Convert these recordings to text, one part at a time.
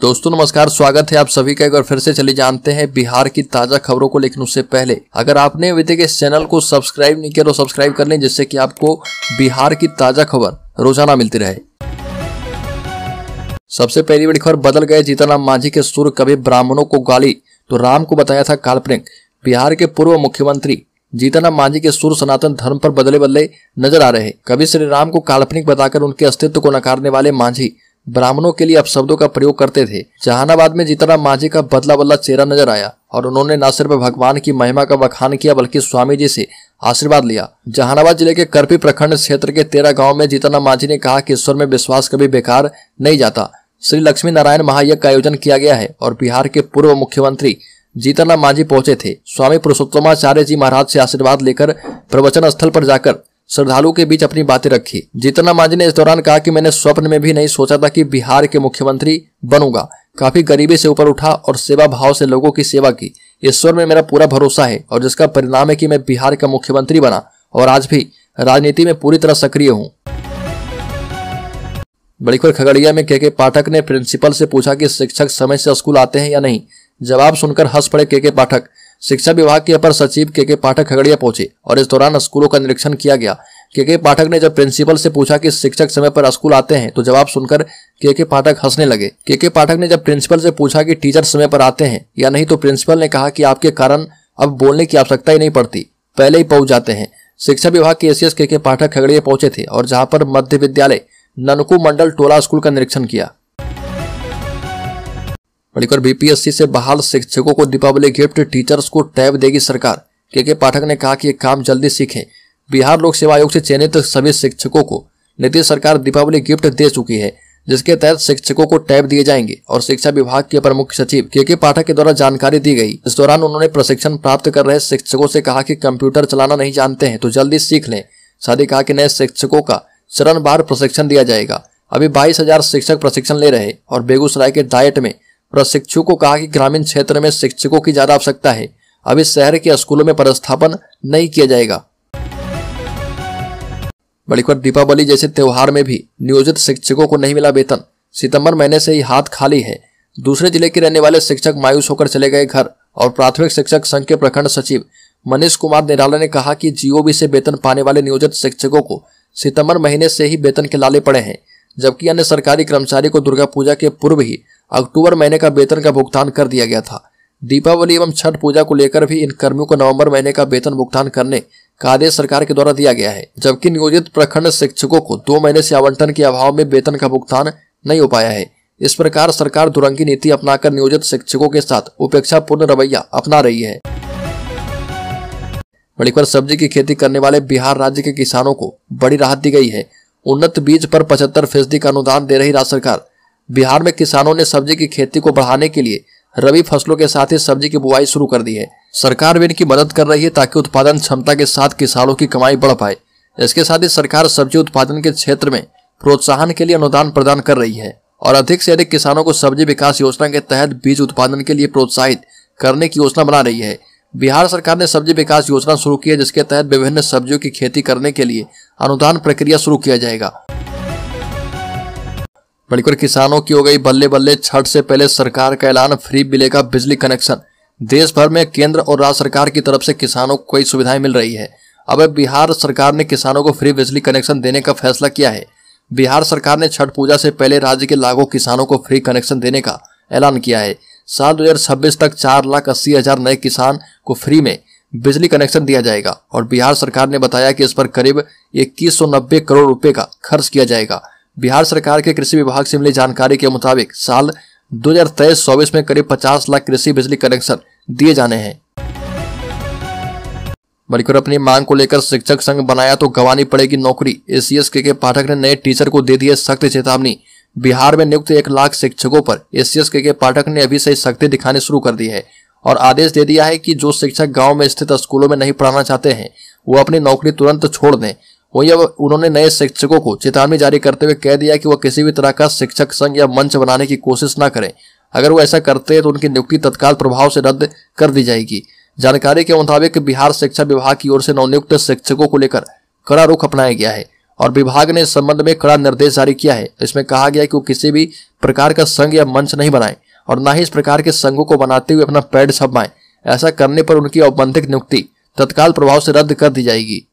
दोस्तों नमस्कार स्वागत है आप सभी का एक बार फिर से चले जानते हैं बिहार की ताजा खबरों को लेकिन उससे पहले अगर आपने अभी तक इस चैनल को सब्सक्राइब नहीं किया तो सब्सक्राइब कर लें जिससे कि आपको बिहार की ताजा खबर रोजाना मिलती रहे सबसे पहली बड़ी खबर बदल गए जीतनराम मांझी के सुर कभी ब्राह्मणों को गाली तो राम को बताया था काल्पनिक बिहार के पूर्व मुख्यमंत्री जीतनराम मांझी के सुर सनातन धर्म पर बदले बदले नजर आ रहे कभी श्री राम को काल्पनिक बताकर उनके अस्तित्व को नकारने वाले मांझी ब्राह्मणों के लिए अपशब्दों का प्रयोग करते थे जहानाबाद में जितना माझी का बदला बदला चेहरा नजर आया और उन्होंने न सिर्फ भगवान की महिमा का बखान किया बल्कि स्वामी जी से आशीर्वाद लिया जहानाबाद जिले के करपी प्रखंड क्षेत्र के तेरह गाँव में जितना माझी ने कहा कि ईश्वर में विश्वास कभी बेकार नहीं जाता श्री लक्ष्मी नारायण महायज्ञ का आयोजन किया गया है और बिहार के पूर्व मुख्यमंत्री जीतनलाल मांझी पहुंचे थे स्वामी पुरुषोत्तमाचार्य जी महाराज से आशीर्वाद लेकर प्रवचन स्थल पर जाकर श्रद्धालु के बीच अपनी बातें रखी जीतन मांझी ने इस दौरान कहा कि मैंने स्वप्न में भी नहीं सोचा था कि बिहार के मुख्यमंत्री बनूंगा काफी गरीबी से ऊपर उठा और सेवा भाव से लोगों की सेवा की ईश्वर में मेरा पूरा भरोसा है और जिसका परिणाम है कि मैं बिहार का मुख्यमंत्री बना और आज भी राजनीति में पूरी तरह सक्रिय हूँ बड़ी खबर खगड़िया में के के पाठक ने प्रिंसिपल से पूछा कि शिक्षक समय से स्कूल आते हैं या नहीं जवाब सुनकर हंस पड़े के के पाठक शिक्षा विभाग के अपर सचिव के के पाठक खगड़िया पहुंचे और इस दौरान स्कूलों का निरीक्षण किया गया के के पाठक ने जब प्रिंसिपल से पूछा कि शिक्षक समय पर स्कूल आते हैं तो जवाब सुनकर के के पाठक हंसने लगे के के पाठक ने जब प्रिंसिपल से पूछा कि टीचर समय पर आते हैं या नहीं तो प्रिंसिपल ने कहा कि आपके कारण अब बोलने की आवश्यकता ही नहीं पड़ती पहले ही पहुंच जाते हैं शिक्षा विभाग के एसीएस के के पाठक खगड़िया पहुंचे थे और जहाँ पर मध्य विद्यालय ननकू मंडल टोला स्कूल का निरीक्षण किया बढ़कर बीपीएससी से बहाल शिक्षकों को दीपावली गिफ्ट टीचर्स को टैब देगी सरकार के के पाठक ने कहा कि ये काम जल्दी सीखें बिहार लोक सेवा आयोग से चयनित सभी शिक्षकों को नीतीश सरकार दीपावली गिफ्ट दे चुकी है जिसके तहत शिक्षकों को टैब दिए जाएंगे और शिक्षा विभाग के प्रमुख मुख्य सचिव के के पाठक के द्वारा जानकारी दी गई इस दौरान उन्होंने प्रशिक्षण प्राप्त कर रहे शिक्षकों से कहा कि कंप्यूटर चलाना नहीं जानते हैं तो जल्दी सीख लें साथ ही कहा कि नए शिक्षकों का चरण बार प्रशिक्षण दिया जाएगा अभी बाईस हजार शिक्षक प्रशिक्षण ले रहे और बेगूसराय के डायट में प्रशिक्षु को कहा कि ग्रामीण क्षेत्र में शिक्षकों की ज्यादा आवश्यकता है अब इस शहर के स्कूलों में पदस्थापन नहीं किया जाएगा बड़ी खबर दीपावली जैसे त्योहार में भी नियोजित शिक्षकों को नहीं मिला वेतन सितंबर महीने से ही हाथ खाली है दूसरे जिले के रहने वाले शिक्षक मायूस होकर चले गए घर और प्राथमिक शिक्षक संघ के प्रखंड सचिव मनीष कुमार निराला ने कहा कि जीओबी से वेतन पाने वाले नियोजित शिक्षकों को सितंबर महीने से ही वेतन के लाले पड़े हैं जबकि अन्य सरकारी कर्मचारी को दुर्गा पूजा के पूर्व ही अक्टूबर महीने का वेतन का भुगतान कर दिया गया था दीपावली एवं छठ पूजा को लेकर भी इन कर्मियों को नवंबर महीने का वेतन भुगतान करने का आदेश सरकार के द्वारा दिया गया है जबकि नियोजित प्रखंड शिक्षकों को दो महीने से आवंटन के अभाव में वेतन का भुगतान नहीं हो पाया है इस प्रकार सरकार दुरंगी नीति अपनाकर नियोजित शिक्षकों के साथ उपेक्षापूर्ण रवैया अपना रही है बड़ी पर सब्जी की खेती करने वाले बिहार राज्य के किसानों को बड़ी राहत दी गई है उन्नत बीज पर पचहत्तर फीसदी का अनुदान दे रही राज्य सरकार बिहार में किसानों ने सब्जी की खेती को बढ़ाने के लिए रबी फसलों के साथ ही सब्जी की बुआई शुरू कर दी है सरकार भी इनकी मदद कर रही है ताकि उत्पादन क्षमता के साथ किसानों की कमाई बढ़ पाए इसके साथ ही सरकार सब्जी उत्पादन के क्षेत्र में प्रोत्साहन के लिए अनुदान प्रदान कर रही है और अधिक से अधिक किसानों को सब्जी विकास योजना के तहत बीज उत्पादन के लिए प्रोत्साहित करने की योजना बना रही है बिहार सरकार ने सब्जी विकास योजना शुरू की है जिसके तहत विभिन्न सब्जियों की खेती करने के लिए अनुदान प्रक्रिया शुरू किया जाएगा बढ़कर किसानों की हो गई बल्ले बल्ले छठ से पहले सरकार का ऐलान फ्री मिलेगा बिजली कनेक्शन देश भर में केंद्र और राज्य सरकार की तरफ से किसानों को कई सुविधाएं मिल रही है अब बिहार सरकार ने किसानों को फ्री बिजली कनेक्शन देने का फैसला किया है बिहार सरकार ने छठ पूजा से पहले राज्य के लाखों किसानों को फ्री कनेक्शन देने का ऐलान किया है साल दो तक चार लाख अस्सी हजार नए किसान को फ्री में बिजली कनेक्शन दिया जाएगा और बिहार सरकार ने बताया कि इस पर करीब इक्कीस करोड़ रुपए का खर्च किया जाएगा बिहार सरकार के कृषि विभाग से मिली जानकारी के मुताबिक साल दो हजार तेईस चौबीस में करीब 50 लाख कृषि बिजली कनेक्शन दिए जाने हैं मणिकर अपनी मांग को लेकर शिक्षक संघ बनाया तो गंवानी पड़ेगी नौकरी एसीएस के, के पाठक ने नए टीचर को दे दी सख्त चेतावनी बिहार में नियुक्त एक लाख शिक्षकों पर एसीएस के, के पाठक ने अभी से सख्ती दिखानी शुरू कर दी है और आदेश दे दिया है कि जो शिक्षक गांव में स्थित स्कूलों में नहीं पढ़ाना चाहते हैं वो अपनी नौकरी तुरंत छोड़ दें वही अब उन्होंने नए शिक्षकों को चेतावनी जारी करते हुए कह दिया कि वह किसी भी तरह का शिक्षक संघ या मंच बनाने की कोशिश न करें अगर वो ऐसा करते हैं तो उनकी नियुक्ति तत्काल प्रभाव से रद्द कर दी जाएगी जानकारी के मुताबिक बिहार शिक्षा विभाग की ओर से नवनियुक्त शिक्षकों को लेकर कड़ा रुख अपनाया गया है और विभाग ने इस संबंध में कड़ा निर्देश जारी किया है इसमें कहा गया कि वो किसी भी प्रकार का संघ या मंच नहीं बनाए और न ही इस प्रकार के संघों को बनाते हुए अपना पैड छपाएं ऐसा करने पर उनकी औपबंधिक नियुक्ति तत्काल प्रभाव से रद्द कर दी जाएगी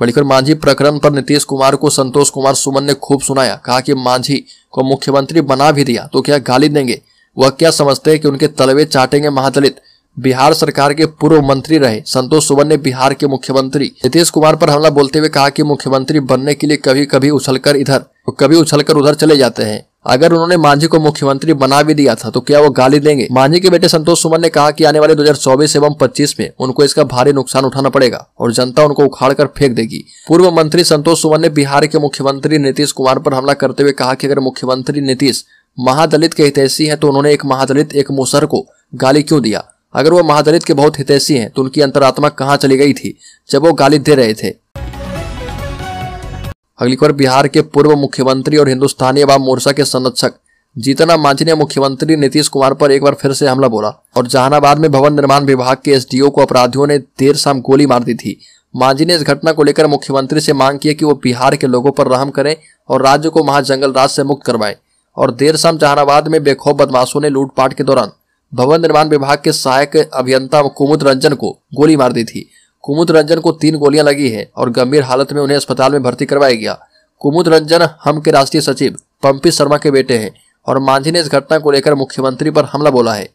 बढ़कर मांझी प्रकरण पर नीतीश कुमार को संतोष कुमार सुमन ने खूब सुनाया कहा कि मांझी को मुख्यमंत्री बना भी दिया तो क्या गाली देंगे वह क्या समझते हैं कि उनके तलवे चाटेंगे महादलित बिहार सरकार के पूर्व मंत्री रहे संतोष सुवन ने बिहार के मुख्यमंत्री नीतीश कुमार पर हमला बोलते हुए कहा कि मुख्यमंत्री बनने के लिए कभी कभी उछलकर इधर तो कभी उछलकर उधर चले जाते हैं अगर उन्होंने मांझी को मुख्यमंत्री बना भी दिया था तो क्या वो गाली देंगे मांझी के बेटे संतोष सुमन ने कहा कि आने वाले 2024 एवं 25 में उनको इसका भारी नुकसान उठाना पड़ेगा और जनता उनको उखाड़ कर फेंक देगी पूर्व मंत्री संतोष सुमन ने बिहार के मुख्यमंत्री नीतीश कुमार पर हमला करते हुए कहा कि अगर मुख्यमंत्री नीतीश महादलित के हितैषी है तो उन्होंने एक महादलित एक मुसर को गाली क्यों दिया अगर वो महादलित के बहुत हितैषी हैं तो उनकी अंतरात्मा कहाँ चली गई थी जब वो गाली दे रहे थे अगली बार बिहार के पूर्व मुख्यमंत्री और हिंदुस्तानी अवाम मोर्चा के संरक्षक जीतना मांझी ने मुख्यमंत्री नीतीश कुमार पर एक बार फिर से हमला बोला और जहानाबाद में भवन निर्माण विभाग के एसडीओ को अपराधियों ने देर शाम गोली मार दी थी मांझी ने इस घटना को लेकर मुख्यमंत्री से मांग की कि वो बिहार के लोगों पर रहम करें और राज्य को महाजंगल राज से मुक्त करवाएं और देर शाम जहानाबाद में बेखौफ बदमाशों ने लूटपाट के दौरान भवन निर्माण विभाग के सहायक अभियंता कुमुद रंजन को गोली मार दी थी कुमुद रंजन को तीन गोलियां लगी है और गंभीर हालत में उन्हें अस्पताल में भर्ती करवाया गया कुमुद रंजन हम के राष्ट्रीय सचिव पंपी शर्मा के बेटे हैं और मांझी ने इस घटना को लेकर मुख्यमंत्री पर हमला बोला है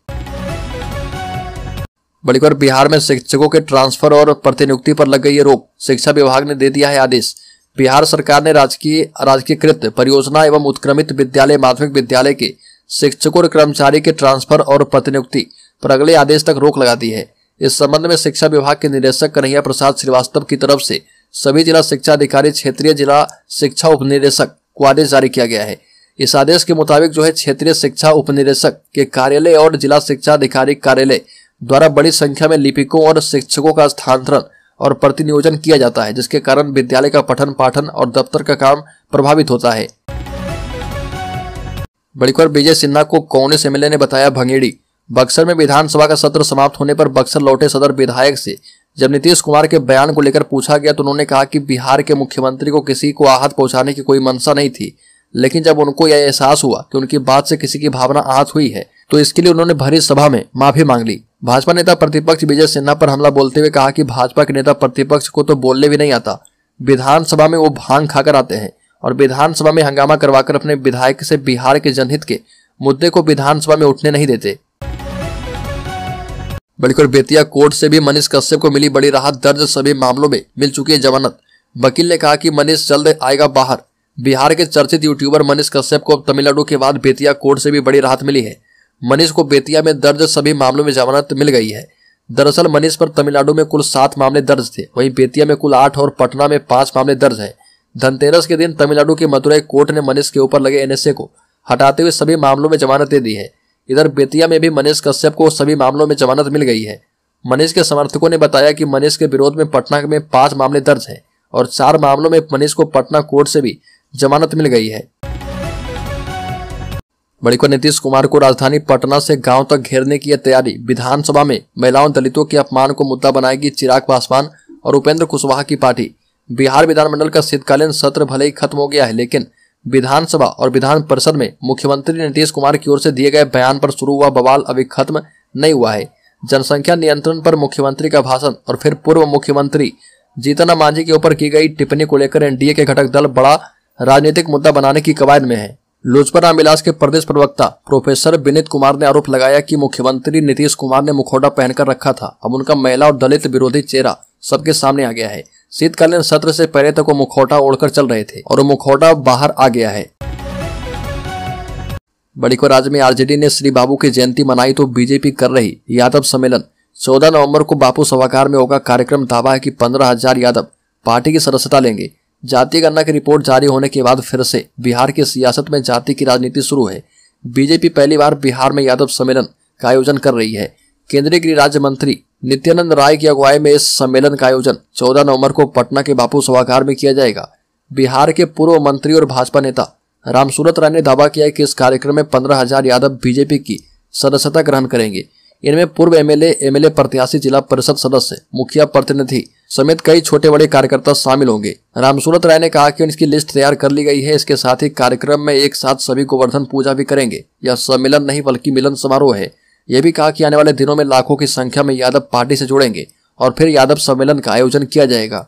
बड़ी खबर बिहार में शिक्षकों के ट्रांसफर और प्रतिनियुक्ति पर लग गई है रोक शिक्षा विभाग ने दे दिया है आदेश बिहार सरकार ने राजकीय राजकीयकृत परियोजना एवं उत्क्रमित विद्यालय माध्यमिक विद्यालय के शिक्षकों और कर्मचारी के ट्रांसफर और प्रतिनियुक्ति पर अगले आदेश तक रोक लगा दी है इस संबंध में शिक्षा विभाग के निदेशक कन्हैया प्रसाद श्रीवास्तव की तरफ से सभी जिला शिक्षा अधिकारी क्षेत्रीय जिला शिक्षा उपनिदेशक को आदेश जारी किया गया है इस आदेश के मुताबिक जो है क्षेत्रीय शिक्षा उपनिदेशक के कार्यालय और जिला शिक्षा अधिकारी कार्यालय द्वारा बड़ी संख्या में लिपिकों और शिक्षकों का स्थानांतरण और प्रतिनियोजन किया जाता है जिसके कारण विद्यालय का पठन पाठन और दफ्तर का काम प्रभावित होता है बड़ीकर विजय सिन्हा को कांग्रेस एमएलए ने बताया भंगेड़ी बक्सर में विधानसभा का सत्र समाप्त होने पर बक्सर लौटे सदर विधायक से जब नीतीश कुमार के बयान को लेकर पूछा गया तो उन्होंने कहा कि बिहार के मुख्यमंत्री को किसी को आहत पहुंचाने की कोई मंशा नहीं थी लेकिन जब उनको यह एहसास हुआ कि उनकी बात से किसी की भावना आहत हुई है तो इसके लिए उन्होंने भरी सभा में माफी मांग ली भाजपा नेता प्रतिपक्ष विजय सिन्हा पर हमला बोलते हुए कहा कि भाजपा के नेता प्रतिपक्ष को तो बोलने भी नहीं आता विधानसभा में वो भांग खाकर आते हैं और विधानसभा में हंगामा करवाकर अपने विधायक से बिहार के जनहित के मुद्दे को विधानसभा में उठने नहीं देते बिल्कुल बेतिया कोर्ट से भी मनीष कश्यप को मिली बड़ी राहत दर्ज सभी मामलों में मिल चुकी है जमानत वकील ने कहा कि मनीष जल्द आएगा बाहर बिहार के चर्चित यूट्यूबर मनीष कश्यप को तमिलनाडु के बाद बेतिया कोर्ट से भी बड़ी राहत मिली है मनीष को बेतिया में दर्ज सभी मामलों में जमानत मिल गई है दरअसल मनीष पर तमिलनाडु में कुल सात मामले दर्ज थे वहीं बेतिया में कुल आठ और पटना में पांच मामले दर्ज हैं धनतेरस के दिन तमिलनाडु के मदुरई कोर्ट ने मनीष के ऊपर लगे एनएसए को हटाते हुए सभी मामलों में जमानत दे दी है इधर बेतिया में भी मनीष कश्यप को सभी मामलों में जमानत मिल गई है मनीष के समर्थकों ने बताया कि मनीष के विरोध में पटना में पांच मामले दर्ज हैं और चार मामलों में मनीष को पटना कोर्ट से भी जमानत मिल गई है बड़ीकर नीतीश कुमार को राजधानी पटना से गांव तक घेरने की तैयारी विधानसभा में महिलाओं दलितों के अपमान को मुद्दा बनाएगी चिराग पासवान और उपेंद्र कुशवाहा की पार्टी बिहार विधानमंडल का शीतकालीन सत्र भले ही खत्म हो गया है लेकिन विधानसभा और विधान परिषद में मुख्यमंत्री नीतीश कुमार की ओर से दिए गए बयान पर शुरू हुआ बवाल अभी खत्म नहीं हुआ है जनसंख्या नियंत्रण पर मुख्यमंत्री का भाषण और फिर पूर्व मुख्यमंत्री जीतन मांझी के ऊपर की गई टिप्पणी को लेकर एनडीए के घटक दल बड़ा राजनीतिक मुद्दा बनाने की कवायद में है लोजपा रामविलास के प्रदेश प्रवक्ता प्रोफेसर विनीत कुमार ने आरोप लगाया कि मुख्यमंत्री नीतीश कुमार ने मुखौटा पहनकर रखा था अब उनका महिला और दलित विरोधी चेहरा सबके सामने आ गया है शीतकालीन सत्र से पहले तक वो मुखौटा ओढ़कर चल रहे थे और वो मुखौटा बाहर आ गया है बड़ी को राज्य में आरजेडी ने श्री बाबू की जयंती मनाई तो बीजेपी कर रही यादव सम्मेलन 14 नवंबर को बापू सभागार में होगा कार्यक्रम दावा है कि पंद्रह हजार यादव पार्टी की सदस्यता लेंगे जातीय गणना की रिपोर्ट जारी होने के बाद फिर से बिहार की सियासत में जाति की राजनीति शुरू है बीजेपी पहली बार बिहार में यादव सम्मेलन का आयोजन कर रही है केंद्रीय गृह राज्य मंत्री नित्यानंद राय की अगुवाई में इस सम्मेलन का आयोजन 14 नवंबर को पटना के बापू सभागार में किया जाएगा बिहार के पूर्व मंत्री और भाजपा नेता रामसूरत राय ने दावा किया कि इस कार्यक्रम में पंद्रह हजार यादव बीजेपी की सदस्यता ग्रहण करेंगे इनमें पूर्व एमएलए एमएलए प्रत्याशी जिला परिषद सदस्य मुखिया प्रतिनिधि समेत कई छोटे बड़े कार्यकर्ता शामिल होंगे रामसूरत राय ने कहा कि उनकी लिस्ट तैयार कर ली गई है इसके साथ ही कार्यक्रम में एक साथ सभी गोवर्धन पूजा भी करेंगे यह सम्मेलन नहीं बल्कि मिलन समारोह है यह भी कहा कि आने वाले दिनों में लाखों की संख्या में यादव पार्टी से जुड़ेंगे और फिर यादव सम्मेलन का आयोजन किया जाएगा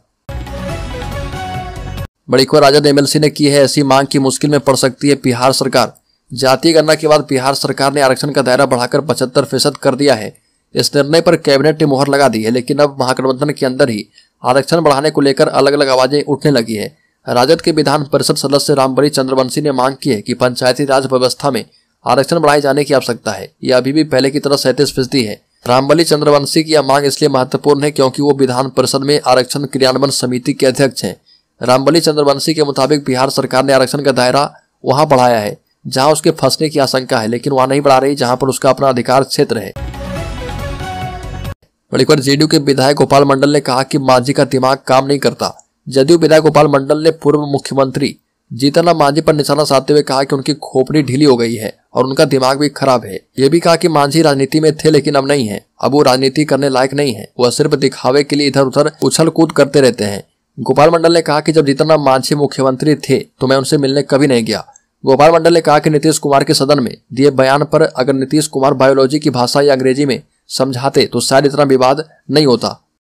बड़ी खबर एमएलसी ने की है ऐसी मांग की मुश्किल में पड़ सकती है बिहार सरकार जातीय गणना के बाद बिहार सरकार ने आरक्षण का दायरा बढ़ाकर पचहत्तर फीसद कर दिया है इस निर्णय पर कैबिनेट ने मोहर लगा दी है लेकिन अब महागठबंधन के अंदर ही आरक्षण बढ़ाने को लेकर अलग अलग आवाजें उठने लगी है राजद के विधान परिषद सदस्य रामबरी चंद्रवंशी ने मांग की है कि पंचायती राज व्यवस्था में आरक्षण बढ़ाए जाने की आवश्यकता है यह अभी भी पहले की तरह सैंतीस फीसदी है रामबली चंद्रवंशी की यह मांग इसलिए महत्वपूर्ण है क्योंकि वो विधान परिषद में आरक्षण क्रियान्वयन समिति के अध्यक्ष हैं रामबली चंद्रवंशी के मुताबिक बिहार सरकार ने आरक्षण का दायरा वहाँ बढ़ाया है जहाँ उसके फंसने की आशंका है लेकिन वहाँ नहीं बढ़ा रही जहाँ पर उसका अपना अधिकार क्षेत्र है बड़ी बार जेडीयू के विधायक गोपाल मंडल ने कहा कि मांझी का दिमाग काम नहीं करता जदयू विधायक गोपाल मंडल ने पूर्व मुख्यमंत्री जीतन राम मांझी पर निशाना साधते हुए कहा कि उनकी खोपड़ी ढीली हो गई है और उनका दिमाग भी खराब है ये भी कहा कि मांझी राजनीति में थे लेकिन अब नहीं है अब वो राजनीति करने लायक नहीं है वह सिर्फ दिखावे के लिए इधर उधर उछल कूद करते रहते हैं गोपाल मंडल ने कहा कि जब जीतन मांझी मुख्यमंत्री थे तो मैं उनसे मिलने कभी नहीं गया गोपाल मंडल ने कहा कि नीतीश कुमार के सदन में दिए बयान पर अगर नीतीश कुमार बायोलॉजी की भाषा या अंग्रेजी में समझाते तो शायद इतना विवाद नहीं होता